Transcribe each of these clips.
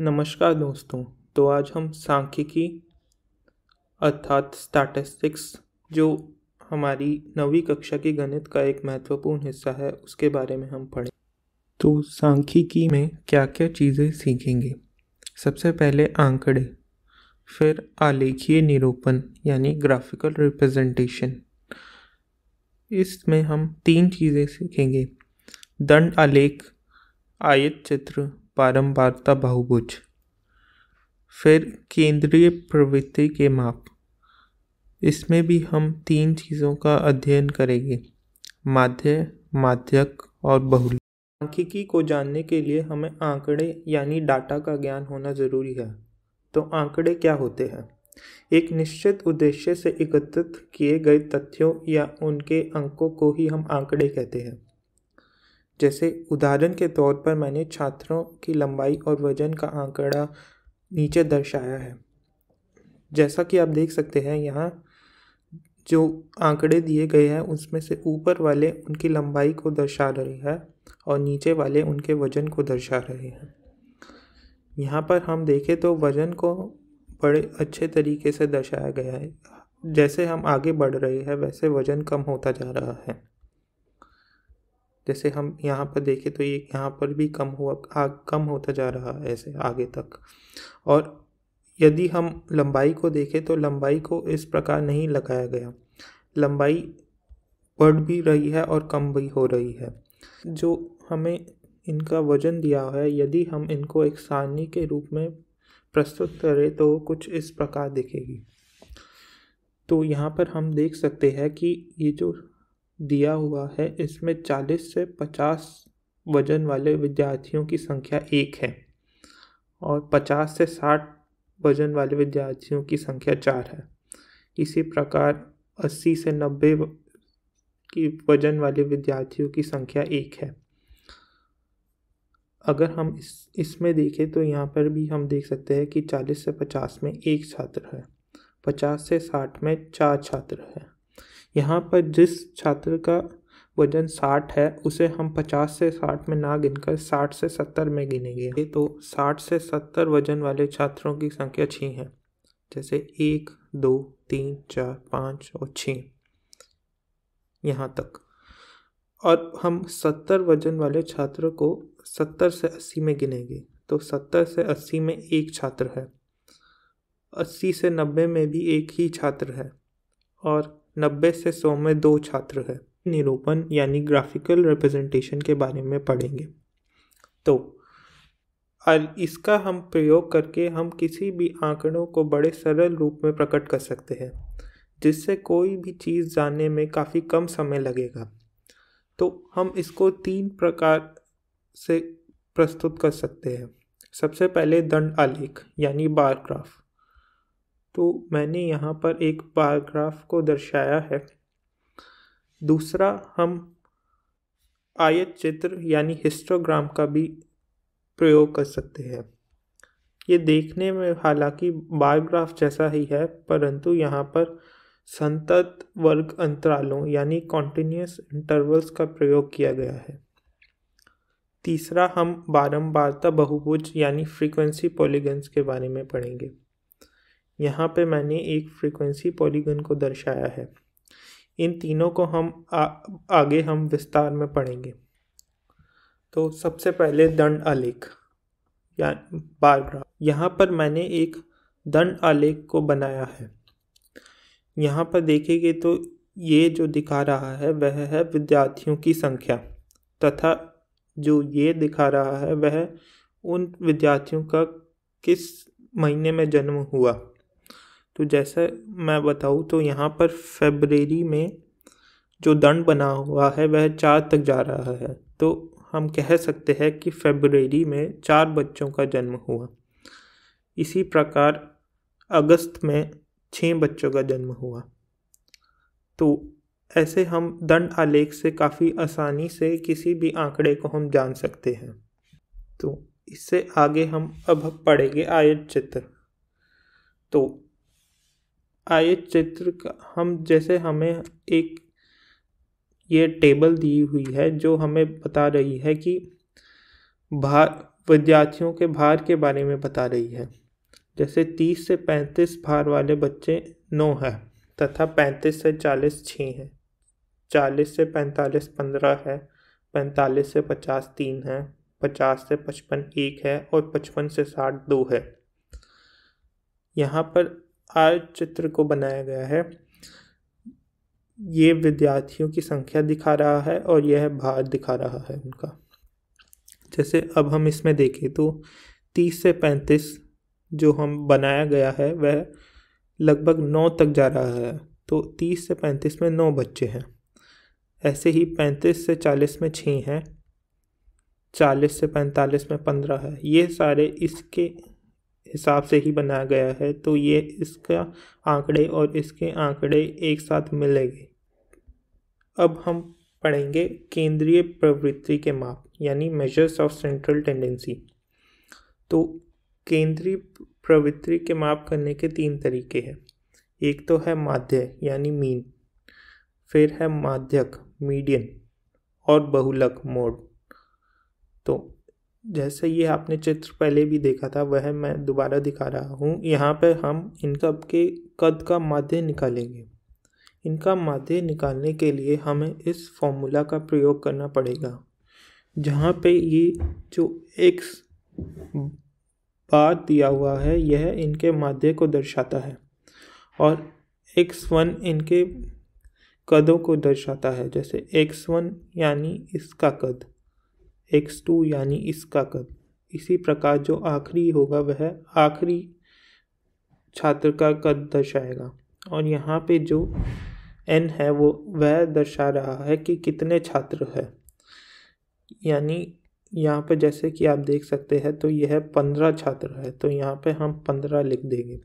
नमस्कार दोस्तों तो आज हम सांख्यिकी अर्थात स्टैटिस्टिक्स जो हमारी नवी कक्षा के गणित का एक महत्वपूर्ण हिस्सा है उसके बारे में हम पढ़ें तो सांख्यिकी में क्या क्या चीज़ें सीखेंगे सबसे पहले आंकड़े फिर आलेखीय निरूपण यानी ग्राफिकल रिप्रेजेंटेशन इसमें हम तीन चीज़ें सीखेंगे दंड आलेख आयत चित्र पारंपरिकता बहुभुज फिर केंद्रीय प्रवृत्ति के माप इसमें भी हम तीन चीज़ों का अध्ययन करेंगे माध्य माध्यक और बहुल आंकिकी को जानने के लिए हमें आंकड़े यानी डाटा का ज्ञान होना ज़रूरी है तो आंकड़े क्या होते हैं एक निश्चित उद्देश्य से एकत्रित किए गए तथ्यों या उनके अंकों को ही हम आंकड़े कहते हैं जैसे उदाहरण के तौर पर मैंने छात्रों की लंबाई और वजन का आंकड़ा नीचे दर्शाया है जैसा कि आप देख सकते हैं यहाँ जो आंकड़े दिए गए हैं उसमें से ऊपर वाले उनकी लंबाई को दर्शा रहे हैं और नीचे वाले उनके वजन को दर्शा रहे हैं यहाँ पर हम देखें तो वजन को बड़े अच्छे तरीके से दर्शाया गया है जैसे हम आगे बढ़ रहे हैं वैसे वजन कम होता जा रहा है जैसे हम यहाँ पर देखें तो ये यह यहाँ पर भी कम हुआ आग कम होता जा रहा है ऐसे आगे तक और यदि हम लंबाई को देखें तो लंबाई को इस प्रकार नहीं लगाया गया लंबाई बढ़ भी रही है और कम भी हो रही है जो हमें इनका वजन दिया है यदि हम इनको एक सारणी के रूप में प्रस्तुत करें तो कुछ इस प्रकार दिखेगी तो यहाँ पर हम देख सकते हैं कि ये जो दिया हुआ है इसमें चालीस से पचास वजन वाले विद्यार्थियों की संख्या एक है और पचास से साठ वजन वाले विद्यार्थियों की संख्या चार है इसी प्रकार अस्सी से नब्बे की वजन वाले विद्यार्थियों की संख्या एक है अगर हम इस इसमें देखें तो यहाँ पर भी हम देख सकते हैं कि 40 से 50 में एक छात्र है 50 से 60 में चार छात्र है यहाँ पर जिस छात्र का वजन साठ है उसे हम पचास से साठ में ना गिनकर साठ से सत्तर में गिनेंगे तो साठ से सत्तर वजन वाले छात्रों की संख्या छः है जैसे एक दो तीन चार पाँच और छः यहाँ तक और हम सत्तर वजन वाले छात्र को सत्तर से अस्सी में गिनेंगे तो सत्तर से अस्सी में एक छात्र है अस्सी से नब्बे में भी एक ही छात्र है और नब्बे से सौ में दो छात्र है निरूपण यानी ग्राफिकल रिप्रेजेंटेशन के बारे में पढ़ेंगे तो और इसका हम प्रयोग करके हम किसी भी आंकड़ों को बड़े सरल रूप में प्रकट कर सकते हैं जिससे कोई भी चीज़ जानने में काफ़ी कम समय लगेगा तो हम इसको तीन प्रकार से प्रस्तुत कर सकते हैं सबसे पहले दंड आलेख यानी बार ग्राफ तो मैंने यहाँ पर एक पाराग्राफ को दर्शाया है दूसरा हम आयत चित्र यानी हिस्टोग्राम का भी प्रयोग कर सकते हैं ये देखने में हालांकि बायोग्राफ जैसा ही है परंतु यहाँ पर संतत वर्ग अंतरालों यानी कॉन्टीन्यूस इंटरवल्स का प्रयोग किया गया है तीसरा हम बारंबारता बहुभुज यानी फ्रीक्वेंसी पॉलीगन्स के बारे में पढ़ेंगे यहाँ पे मैंने एक फ्रीक्वेंसी पॉलीगन को दर्शाया है इन तीनों को हम आ, आगे हम विस्तार में पढ़ेंगे तो सबसे पहले दंड आलेख या बार ग्राफ यहाँ पर मैंने एक दंड आलेख को बनाया है यहाँ पर देखेंगे तो ये जो दिखा रहा है वह है विद्यार्थियों की संख्या तथा जो ये दिखा रहा है वह उन विद्यार्थियों का किस महीने में जन्म हुआ तो जैसा मैं बताऊँ तो यहाँ पर फेबरेरी में जो दंड बना हुआ है वह चार तक जा रहा है तो हम कह सकते हैं कि फेबररी में चार बच्चों का जन्म हुआ इसी प्रकार अगस्त में छः बच्चों का जन्म हुआ तो ऐसे हम दंड आलेख से काफ़ी आसानी से किसी भी आंकड़े को हम जान सकते हैं तो इससे आगे हम अब पढ़ेंगे आयत चित्र तो आए चित्र का हम जैसे हमें एक ये टेबल दी हुई है जो हमें बता रही है कि भार विद्यार्थियों के भार के बारे में बता रही है जैसे 30 से 35 भार वाले बच्चे नौ है तथा 35 से 40 छः हैं 40 से 45 पंद्रह है 45 से 50 तीन है 50 से 55 एक है और 55 से 60 दो है यहाँ पर आय चित्र को बनाया गया है ये विद्यार्थियों की संख्या दिखा रहा है और यह भार दिखा रहा है उनका जैसे अब हम इसमें देखें तो 30 से 35 जो हम बनाया गया है वह लगभग 9 तक जा रहा है तो 30 से 35 में 9 बच्चे हैं ऐसे ही 35 से 40 में 6 हैं 40 से 45 में 15 है ये सारे इसके हिसाब से ही बनाया गया है तो ये इसका आंकड़े और इसके आंकड़े एक साथ मिलेंगे अब हम पढ़ेंगे केंद्रीय प्रवृत्ति के माप यानी मेजर्स ऑफ सेंट्रल टेंडेंसी तो केंद्रीय प्रवृत्ति के माप करने के तीन तरीके हैं एक तो है माध्य यानी मीन फिर है माध्यक मीडियन और बहुलक मोड तो जैसे ये आपने चित्र पहले भी देखा था वह मैं दोबारा दिखा रहा हूँ यहाँ पर हम इनका के कद का माध्य निकालेंगे इनका माध्य निकालने के लिए हमें इस फॉर्मूला का प्रयोग करना पड़ेगा जहाँ पे ये जो एक्स बार दिया हुआ है यह इनके माध्य को दर्शाता है और एक्स वन इनके कदों को दर्शाता है जैसे एक्स वन यानी इसका कद एक्स टू यानी इसका कद इसी प्रकार जो आखिरी होगा वह आखिरी छात्र का कद दर्शाएगा और यहाँ पे जो एन है वो वह दर्शा रहा है कि कितने छात्र है यानी यहाँ पे जैसे कि आप देख सकते हैं तो यह पंद्रह छात्र है तो यहाँ पे हम पंद्रह लिख देंगे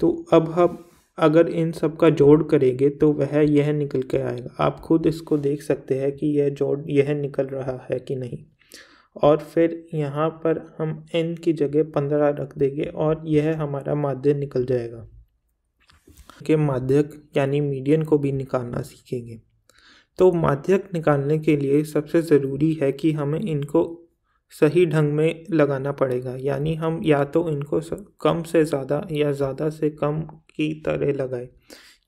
तो अब हम अगर इन सब का जोड़ करेंगे तो वह यह निकल के आएगा आप खुद इसको देख सकते हैं कि यह जोड़ यह निकल रहा है कि नहीं और फिर यहाँ पर हम एन की जगह पंद्रह रख देंगे और यह हमारा माध्य निकल जाएगा के माध्यक यानी मीडियन को भी निकालना सीखेंगे तो माध्यक निकालने के लिए सबसे ज़रूरी है कि हमें इनको सही ढंग में लगाना पड़ेगा यानी हम या तो इनको कम से ज़्यादा या ज़्यादा से कम की तरह लगाए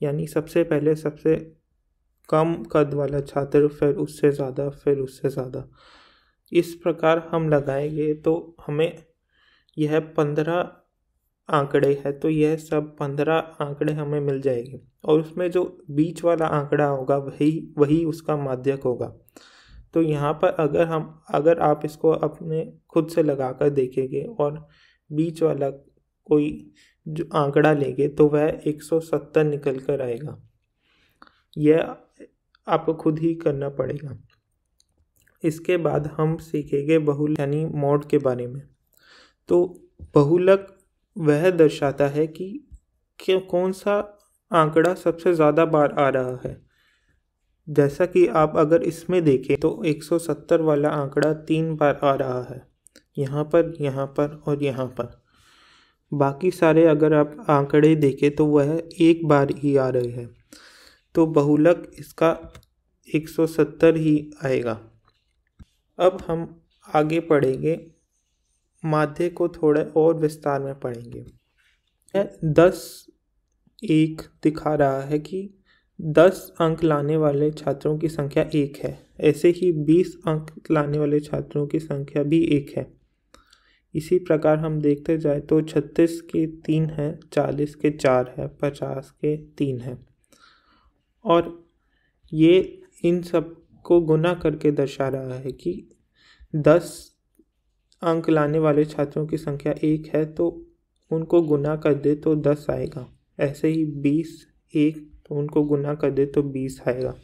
यानी सबसे पहले सबसे कम कद वाला छात्र फिर उससे ज़्यादा फिर उससे ज़्यादा इस प्रकार हम लगाएंगे तो हमें यह पंद्रह आंकड़े है तो यह सब पंद्रह आंकड़े हमें मिल जाएंगे और उसमें जो बीच वाला आंकड़ा होगा वही वही उसका माध्यक होगा तो यहाँ पर अगर हम अगर आप इसको अपने खुद से लगा कर देखेंगे और बीच वाला कोई जो आंकड़ा लेंगे तो वह 170 निकल कर आएगा यह आपको खुद ही करना पड़ेगा इसके बाद हम सीखेंगे बहुल यानी मोड के बारे में तो बहुलक वह दर्शाता है कि कौन सा आंकड़ा सबसे ज़्यादा बार आ रहा है जैसा कि आप अगर इसमें देखें तो 170 वाला आंकड़ा तीन बार आ रहा है यहाँ पर यहाँ पर और यहाँ पर बाकी सारे अगर आप आंकड़े देखें तो वह एक बार ही आ रहे हैं तो बहुलक इसका 170 ही आएगा अब हम आगे पढ़ेंगे माध्य को थोड़े और विस्तार में पढ़ेंगे दस एक दिखा रहा है कि दस अंक लाने वाले छात्रों की संख्या एक है ऐसे ही बीस अंक लाने वाले छात्रों की संख्या भी एक है इसी प्रकार हम देखते जाए तो छत्तीस के तीन हैं चालीस के चार हैं पचास के तीन हैं और ये इन सब को गुना करके दर्शा रहा है कि दस अंक लाने वाले छात्रों की संख्या एक है तो उनको गुना कर दे तो दस आएगा ऐसे ही बीस एक तो उनको गुना कर दे तो बीस आएगा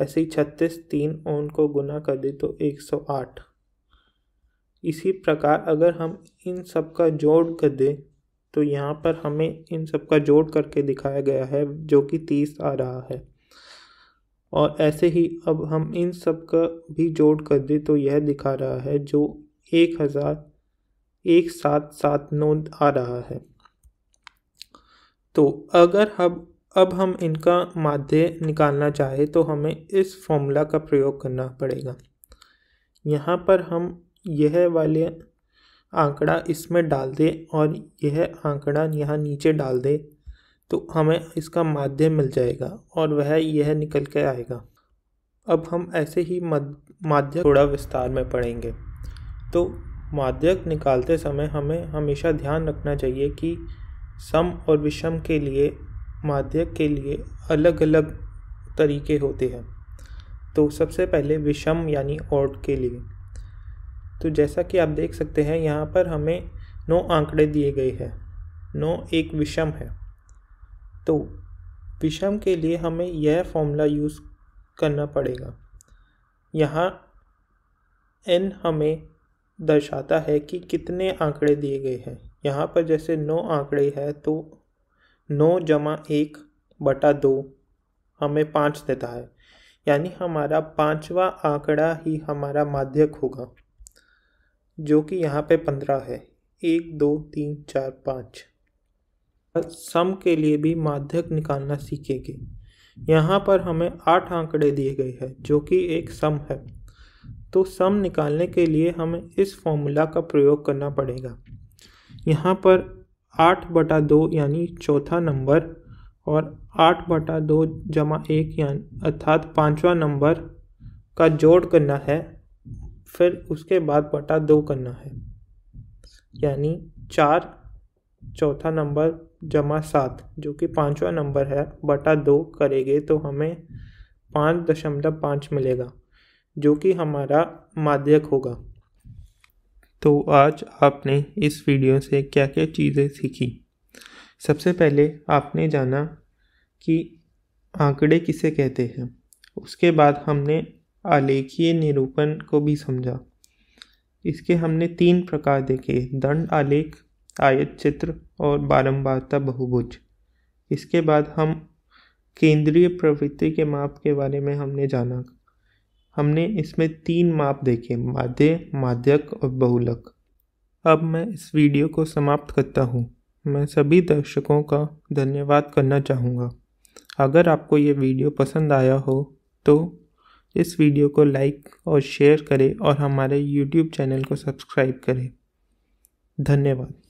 ऐसे ही छत्तीस तीन और उनको गुना कर दे तो एक सौ आठ इसी प्रकार अगर हम इन सब का जोड़ कर दें तो यहाँ पर हमें इन सब का जोड़ करके दिखाया गया है जो कि तीस आ रहा है और ऐसे ही अब हम इन सब का भी जोड़ कर दें तो यह दिखा रहा है जो एक हज़ार एक सात सात नौ आ रहा है तो अगर हम अब हम इनका माध्य निकालना चाहे तो हमें इस फॉर्मूला का प्रयोग करना पड़ेगा यहाँ पर हम यह वाले आंकड़ा इसमें डाल दें और यह आंकड़ा यहाँ नीचे डाल दें तो हमें इसका माध्य मिल जाएगा और वह यह निकल के आएगा अब हम ऐसे ही माध्य थोड़ा विस्तार में पढ़ेंगे तो माध्यक निकालते समय हमें हमेशा ध्यान रखना चाहिए कि सम और विषम के लिए माध्य के लिए अलग अलग तरीके होते हैं तो सबसे पहले विषम यानी ऑड के लिए तो जैसा कि आप देख सकते हैं यहाँ पर हमें नौ आंकड़े दिए गए हैं नौ एक विषम है तो विषम के लिए हमें यह फॉर्मूला यूज़ करना पड़ेगा यहाँ एन हमें दर्शाता है कि कितने आंकड़े दिए गए हैं यहाँ पर जैसे नौ आंकड़े हैं तो नौ जमा एक बटा दो हमें पाँच देता है यानी हमारा पांचवा आंकड़ा ही हमारा माध्यक होगा जो कि यहाँ पे पंद्रह है एक दो तीन चार पाँच सम के लिए भी माध्यक निकालना सीखेंगे यहाँ पर हमें आठ आंकड़े दिए गए हैं जो कि एक सम है तो सम निकालने के लिए हमें इस फॉर्मूला का प्रयोग करना पड़ेगा यहाँ पर आठ बटा दो यानी चौथा नंबर और आठ बटा दो जमा एक यानी अर्थात पाँचवा नंबर का जोड़ करना है फिर उसके बाद बटा दो करना है यानी चार चौथा नंबर जमा सात जो कि पाँचवा नंबर है बटा दो करेंगे तो हमें पाँच दशमलव पाँच मिलेगा जो कि हमारा माध्यक होगा तो आज आपने इस वीडियो से क्या क्या चीज़ें सीखी सबसे पहले आपने जाना कि आंकड़े किसे कहते हैं उसके बाद हमने आलेखीय निरूपण को भी समझा इसके हमने तीन प्रकार देखे दंड आलेख आयत चित्र और बारंबारता बहुभुज इसके बाद हम केंद्रीय प्रवृत्ति के माप के बारे में हमने जाना हमने इसमें तीन माप देखे माध्य माध्यक और बहुलक अब मैं इस वीडियो को समाप्त करता हूँ मैं सभी दर्शकों का धन्यवाद करना चाहूँगा अगर आपको ये वीडियो पसंद आया हो तो इस वीडियो को लाइक और शेयर करें और हमारे यूट्यूब चैनल को सब्सक्राइब करें धन्यवाद